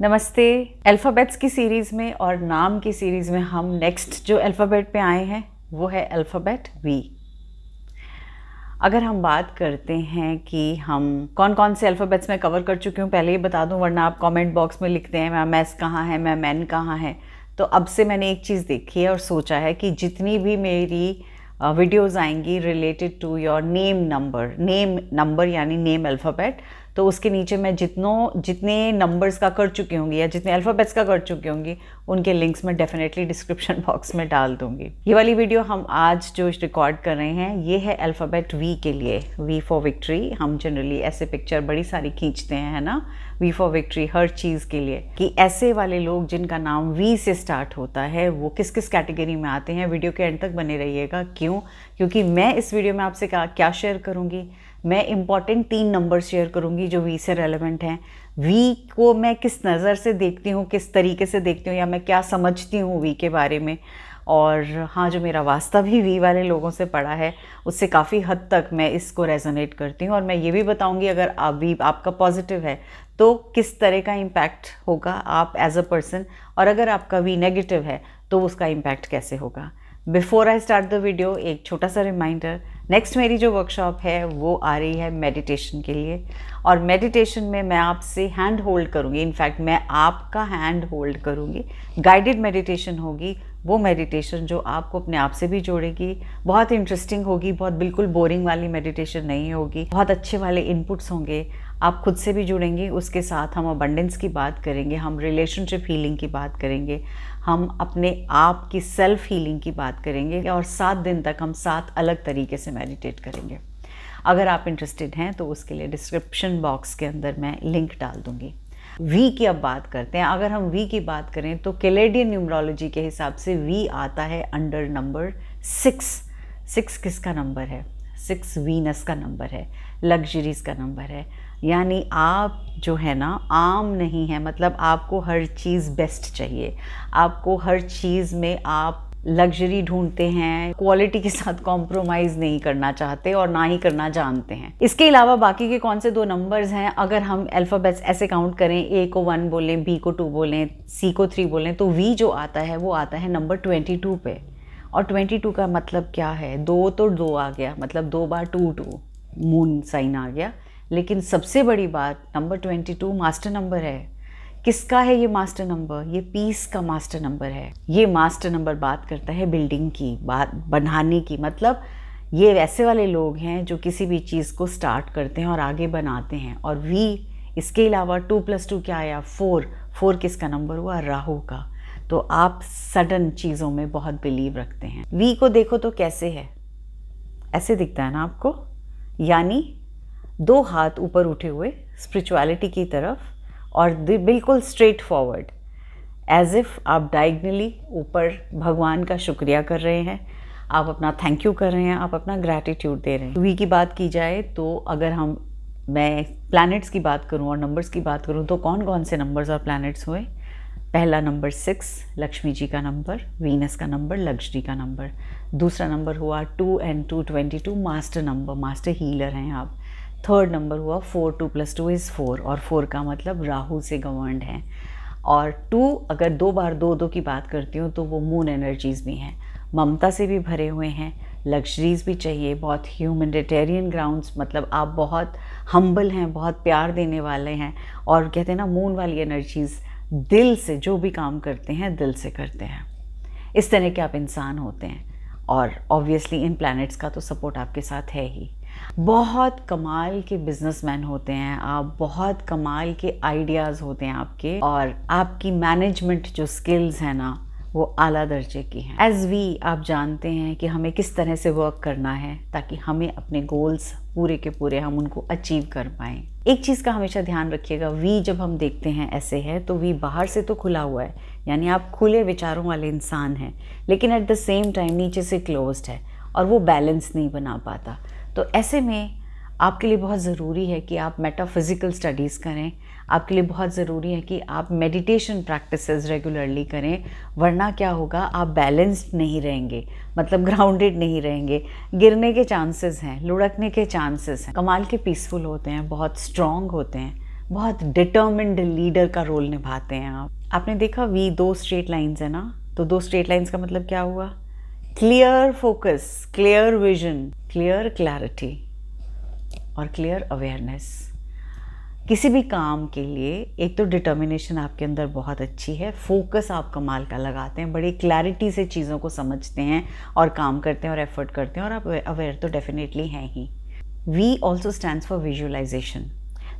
नमस्ते अल्फ़ाबेट्स की सीरीज़ में और नाम की सीरीज़ में हम नेक्स्ट जो अल्फ़ाबेट पे आए हैं वो है अल्फ़ाबेट वी अगर हम बात करते हैं कि हम कौन कौन से अल्फ़ाबेट्स में कवर कर चुकी हूँ पहले ही बता दूँ वरना आप कमेंट बॉक्स में लिखते हैं मैम एस कहाँ है मैम एन कहाँ है तो अब से मैंने एक चीज़ देखी है और सोचा है कि जितनी भी मेरी वीडियोज़ आएंगी related to your name number name number यानी नेम अल्फ़ाबेट तो उसके नीचे मैं जितनों जितने नंबर्स का कर चुकी होंगी या जितने अल्फ़ाबेट्स का कर चुकी होंगी उनके लिंक्स मैं डेफिनेटली डिस्क्रिप्शन बॉक्स में डाल दूंगी ये वाली वीडियो हम आज जो रिकॉर्ड कर रहे हैं ये है अल्फ़ाबेट वी के लिए वी फॉर विक्ट्री हम जनरली ऐसे पिक्चर बड़ी सारी खींचते हैं है ना वी फॉर विक्ट्री हर चीज़ के लिए कि ऐसे वाले लोग जिनका नाम वी से स्टार्ट होता है वो किस किस कैटेगरी में आते हैं वीडियो के एंड तक बने रहिएगा क्यों क्योंकि मैं इस वीडियो में आपसे क्या शेयर करूँगी मैं इम्पॉर्टेंट तीन नंबर शेयर करूँगी जो वी से रेलिवेंट हैं वी को मैं किस नज़र से देखती हूँ किस तरीके से देखती हूँ या मैं क्या समझती हूँ वी के बारे में और हाँ जो मेरा वास्ता भी वी वाले लोगों से पड़ा है उससे काफ़ी हद तक मैं इसको रेजोनेट करती हूँ और मैं ये भी बताऊँगी अगर आप भी आपका पॉजिटिव है तो किस तरह का इम्पैक्ट होगा आप एज अ पर्सन और अगर आपका वी नेगेटिव है तो उसका इम्पैक्ट कैसे होगा before I start the video एक छोटा सा रिमाइंडर नेक्स्ट मेरी जो वर्कशॉप है वो आ रही है मेडिटेशन के लिए और मेडिटेशन में मैं आपसे हैंड होल्ड करूँगी इनफैक्ट मैं आपका हैंड होल्ड करूँगी गाइडेड मेडिटेशन होगी वो मेडिटेशन जो आपको अपने आप से भी जोड़ेगी बहुत इंटरेस्टिंग होगी बहुत बिल्कुल बोरिंग वाली मेडिटेशन नहीं होगी बहुत अच्छे वाले इनपुट्स होंगे आप खुद से भी जुड़ेंगे उसके साथ हम अबंडेंस की बात करेंगे हम रिलेशनशिप हीलिंग की बात करेंगे हम अपने आप की सेल्फ हीलिंग की बात करेंगे और सात दिन तक हम सात अलग तरीके से मेडिटेट करेंगे अगर आप इंटरेस्टेड हैं तो उसके लिए डिस्क्रिप्शन बॉक्स के अंदर मैं लिंक डाल दूँगी वी की अब बात करते हैं अगर हम वी की बात करें तो कैलेडियन न्यूमरोलॉजी के हिसाब से वी आता है अंडर नंबर सिक्स सिक्स किसका नंबर है सिक्स वीनस का नंबर है लग्जरीज का नंबर है यानी आप जो है ना आम नहीं है मतलब आपको हर चीज़ बेस्ट चाहिए आपको हर चीज़ में आप लग्जरी ढूंढते हैं क्वालिटी के साथ कॉम्प्रोमाइज़ नहीं करना चाहते और ना ही करना जानते हैं इसके अलावा बाकी के कौन से दो नंबर्स हैं अगर हम अल्फ़ाबेट्स ऐसे काउंट करें ए को वन बोलें बी को टू बोलें सी को थ्री बोलें तो वी जो आता है वो आता है नंबर ट्वेंटी टू पे और ट्वेंटी टू का मतलब क्या है दो तो दो आ गया मतलब दो बार टू टू मून साइन आ गया लेकिन सबसे बड़ी बात number twenty two master number है किसका है ये मास्टर नंबर ये पीस का मास्टर नंबर है ये मास्टर नंबर बात करता है बिल्डिंग की बात बनाने की मतलब ये वैसे वाले लोग हैं जो किसी भी चीज़ को स्टार्ट करते हैं और आगे बनाते हैं और वी इसके अलावा टू प्लस टू क्या आया फोर फोर किसका नंबर हुआ राहु का तो आप सडन चीज़ों में बहुत बिलीव रखते हैं वी को देखो तो कैसे है ऐसे दिखता है ना आपको यानी दो हाथ ऊपर उठे हुए स्पिरिचुअलिटी की तरफ और बिल्कुल स्ट्रेट फॉरवर्ड एज इफ़ आप डायग्नली ऊपर भगवान का शुक्रिया कर रहे हैं आप अपना थैंक यू कर रहे हैं आप अपना ग्रैटिट्यूड दे रहे हैं वी की बात की जाए तो अगर हम मैं प्लैनेट्स की बात करूं और नंबर्स की बात करूं तो कौन कौन से नंबर्स और प्लैनेट्स हुए पहला नंबर सिक्स लक्ष्मी जी का नंबर वीनस का नंबर लक्ष्मी का नंबर दूसरा नंबर हुआ two and two twenty two master number master healer हैं आप थर्ड नंबर हुआ four two plus two is four और फोर का मतलब राहु से गवर्नड है और टू अगर दो बार दो दो की बात करती हूँ तो वो मून एनर्जीज़ भी हैं ममता से भी भरे हुए हैं लग्जरीज भी चाहिए बहुत ह्यूमनिटेरियन ग्राउंड्स मतलब आप बहुत हम्बल हैं बहुत प्यार देने वाले हैं और कहते हैं ना मून वाली एनर्जीज़ दिल से जो भी काम करते हैं दिल से करते हैं इस तरह के आप इंसान होते हैं और ऑब्वियसली इन प्लैनेट्स का तो सपोर्ट आपके साथ है ही बहुत कमाल के बिजनेसमैन होते हैं आप बहुत कमाल के आइडियाज़ होते हैं आपके और आपकी मैनेजमेंट जो स्किल्स है ना वो आला दर्जे की हैं एज वी आप जानते हैं कि हमें किस तरह से वर्क करना है ताकि हमें अपने गोल्स पूरे के पूरे हम उनको अचीव कर पाए एक चीज़ का हमेशा ध्यान रखिएगा वी जब हम देखते हैं ऐसे है तो वी बाहर से तो खुला हुआ है यानी आप खुले विचारों वाले इंसान हैं लेकिन एट द सेम टाइम नीचे से क्लोज्ड है और वो बैलेंस नहीं बना पाता तो ऐसे में आपके लिए बहुत ज़रूरी है कि आप मेटाफिज़िकल स्टडीज़ करें आपके लिए बहुत ज़रूरी है कि आप मेडिटेशन प्रैक्टिस रेगुलरली करें वरना क्या होगा आप बैलेंस्ड नहीं रहेंगे मतलब ग्राउंडेड नहीं रहेंगे गिरने के चांसेस हैं लुढ़कने के चांसेस हैं कमाल के पीसफुल होते हैं बहुत स्ट्रॉन्ग होते हैं बहुत डिटर्मिंड लीडर का रोल निभाते हैं आप आपने देखा वी दो स्ट्रेट लाइन्स है ना तो दो स्ट्रेट लाइन्स का मतलब क्या हुआ clear focus clear vision clear clarity और क्लियर अवेयरनेस किसी भी काम के लिए एक तो डिटर्मिनेशन आपके अंदर बहुत अच्छी है फोकस आप कमाल का लगाते हैं बड़ी क्लैरिटी से चीज़ों को समझते हैं और काम करते हैं और एफर्ट करते हैं और आप अवेयर तो डेफिनेटली हैं ही we also stand for visualization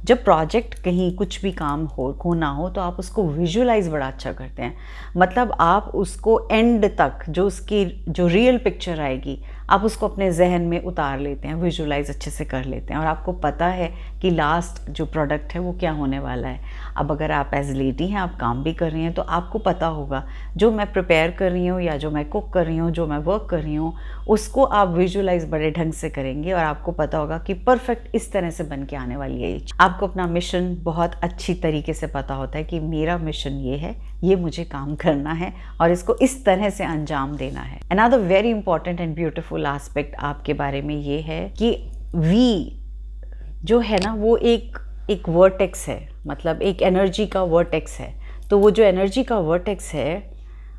जब प्रोजेक्ट कहीं कुछ भी काम हो होना हो तो आप उसको विजुलाइज बड़ा अच्छा करते हैं मतलब आप उसको एंड तक जो उसकी जो रियल पिक्चर आएगी आप उसको अपने जहन में उतार लेते हैं विजुलाइज अच्छे से कर लेते हैं और आपको पता है कि लास्ट जो प्रोडक्ट है वो क्या होने वाला है अब अगर आप एज लेडी हैं आप काम भी कर रही हैं तो आपको पता होगा जो मैं प्रिपेयर कर रही हूँ या जो मैं कुक कर रही हूँ जो मैं वर्क कर रही हूँ उसको आप विजुलाइज बड़े ढंग से करेंगे और आपको पता होगा कि परफेक्ट इस तरह से बन के आने वाली है आपको अपना मिशन बहुत अच्छी तरीके से पता होता है कि मेरा मिशन ये है ये मुझे काम करना है और इसको इस तरह से अंजाम देना है another very important and beautiful aspect आपके बारे में ये है कि वी जो है ना वो एक एक वर्टेक्स है मतलब एक एनर्जी का वर्टेक्स है तो वो जो एनर्जी का वर्टेक्स है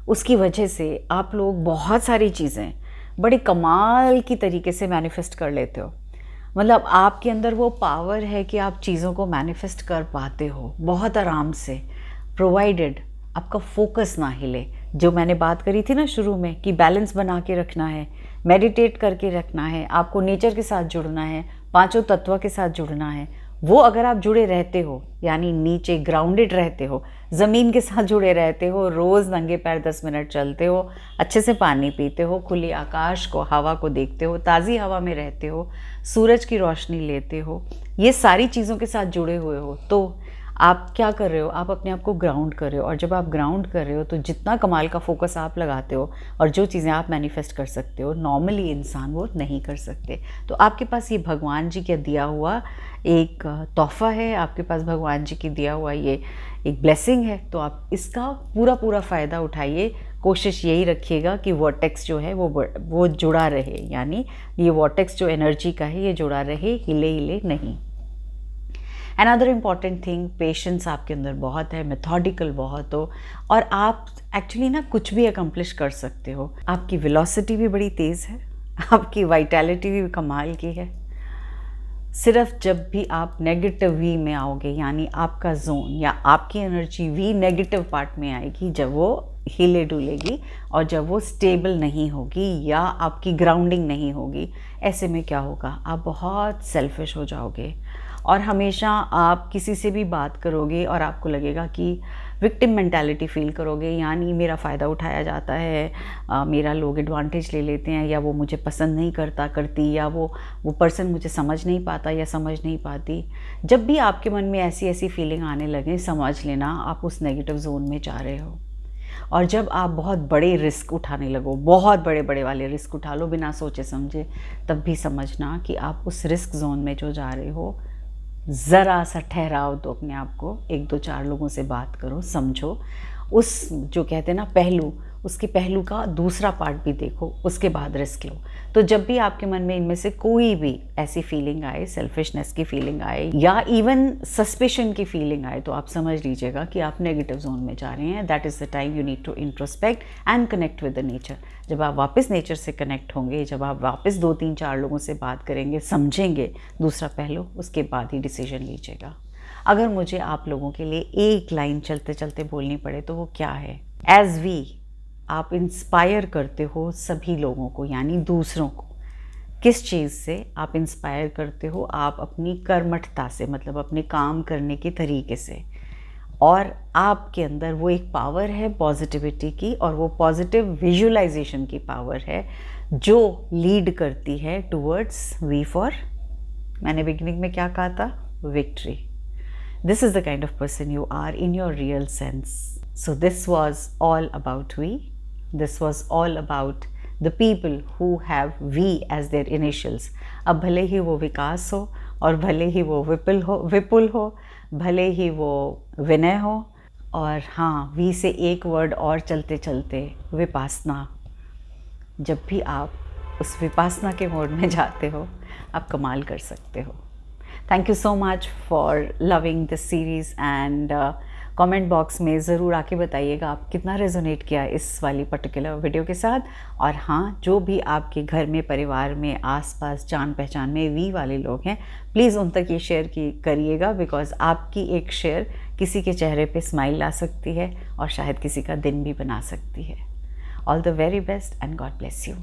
उसकी वजह से आप लोग बहुत सारी चीज़ें बड़े कमाल की तरीके से मैनिफेस्ट कर लेते हो मतलब आपके अंदर वो पावर है कि आप चीज़ों को मैनिफेस्ट कर पाते हो बहुत आराम से प्रोवाइडेड आपका फोकस ना हिले जो मैंने बात करी थी ना शुरू में कि बैलेंस बना के रखना है मेडिटेट करके रखना है आपको नेचर के साथ जुड़ना है पांचों तत्व के साथ जुड़ना है वो अगर आप जुड़े रहते हो यानी नीचे ग्राउंडेड रहते हो ज़मीन के साथ जुड़े रहते हो रोज़ नंगे पैर दस मिनट चलते हो अच्छे से पानी पीते हो खुली आकाश को हवा को देखते हो ताज़ी हवा में रहते हो सूरज की रोशनी लेते हो ये सारी चीज़ों के साथ जुड़े हुए हो तो आप क्या कर रहे हो आप अपने आप को ग्राउंड कर रहे हो और जब आप ग्राउंड कर रहे हो तो जितना कमाल का फोकस आप लगाते हो और जो चीज़ें आप मैनिफेस्ट कर सकते हो नॉर्मली इंसान वो नहीं कर सकते तो आपके पास ये भगवान जी का दिया हुआ एक तोहफा है आपके पास भगवान जी की दिया हुआ ये एक ब्लेसिंग है तो आप इसका पूरा पूरा फ़ायदा उठाइए कोशिश यही रखिएगा कि वॉटेक्स जो है वो वो जुड़ा रहे यानी ये वॉटेक्स जो एनर्जी का है ये जुड़ा रहे हिले हिले नहीं अनदर इम्पॉर्टेंट थिंग पेशेंस आपके अंदर बहुत है मेथोडिकल बहुत हो और आप एक्चुअली ना कुछ भी अकम्पलिश कर सकते हो आपकी विलोसिटी भी बड़ी तेज़ है आपकी वाइटैलिटी भी कमाल की है सिर्फ जब भी आप नेगेटिव वी में आओगे यानी आपका जोन या आपकी एनर्जी वी नेगेटिव पार्ट में आएगी जब वो हिले डुलेगी और जब वो स्टेबल नहीं होगी या आपकी ग्राउंडिंग नहीं होगी ऐसे में क्या होगा आप बहुत सेल्फिश हो जाओगे और हमेशा आप किसी से भी बात करोगे और आपको लगेगा कि विक्टिम मैंटेलिटी फील करोगे यानी मेरा फ़ायदा उठाया जाता है आ, मेरा लोग एडवांटेज ले लेते हैं या वो मुझे पसंद नहीं करता करती या वो वो पर्सन मुझे समझ नहीं पाता या समझ नहीं पाती जब भी आपके मन में ऐसी ऐसी फीलिंग आने लगे समझ लेना आप उस नेगेटिव जोन में जा रहे हो और जब आप बहुत बड़े रिस्क उठाने लगो बहुत बड़े बड़े वाले रिस्क उठा लो बिना सोचे समझे तब भी समझना कि आप उस रिस्क जोन में जो जा रहे हो ज़रा सा ठहराओ तो अपने आप को एक दो चार लोगों से बात करो समझो उस जो कहते हैं ना पहलू उसके पहलू का दूसरा पार्ट भी देखो उसके बाद रिस्क लो तो जब भी आपके मन में इनमें से कोई भी ऐसी फीलिंग आए सेल्फिशनेस की फीलिंग आए या इवन सस्पेशन की फीलिंग आए तो आप समझ लीजिएगा कि आप नेगेटिव जोन में जा रहे हैं that is the time you need to introspect and connect with the nature जब आप वापस नेचर से कनेक्ट होंगे जब आप वापस दो तीन चार लोगों से बात करेंगे समझेंगे दूसरा पहलू उसके बाद ही डिसीजन लीजिएगा अगर मुझे आप लोगों के लिए एक लाइन चलते चलते बोलनी पड़े तो वो क्या है एज वी आप इंस्पायर करते हो सभी लोगों को यानी दूसरों को किस चीज़ से आप इंस्पायर करते हो आप अपनी कर्मठता से मतलब अपने काम करने के तरीके से और आपके अंदर वो एक पावर है पॉजिटिविटी की और वो पॉजिटिव विजुअलाइजेशन की पावर है जो लीड करती है टूवर्ड्स वी फॉर मैंने बिगनिंग में क्या कहा था victory this is the kind of person you are in your real sense so this was all about V this was all about the people who have V as their initials अब भले ही वो विकास हो और भले ही वो विपुल हो विपुल हो भले ही वो विनय हो और हाँ वी से एक वर्ड और चलते चलते विपासना जब भी आप उस विपासना के मोड में जाते हो आप कमाल कर सकते हो thank you so much for loving this series and comment box में ज़रूर आके बताइएगा आप कितना रेजोनेट किया इस वाली पर्टिकुलर वीडियो के साथ और हाँ जो भी आपके घर में परिवार में आसपास जान पहचान में वी वाले लोग हैं प्लीज़ उन तक ये शेयर की करिएगा बिकॉज़ आपकी एक शेयर किसी के चेहरे पे स्माइल ला सकती है और शायद किसी का दिन भी बना सकती है all the very best and God bless you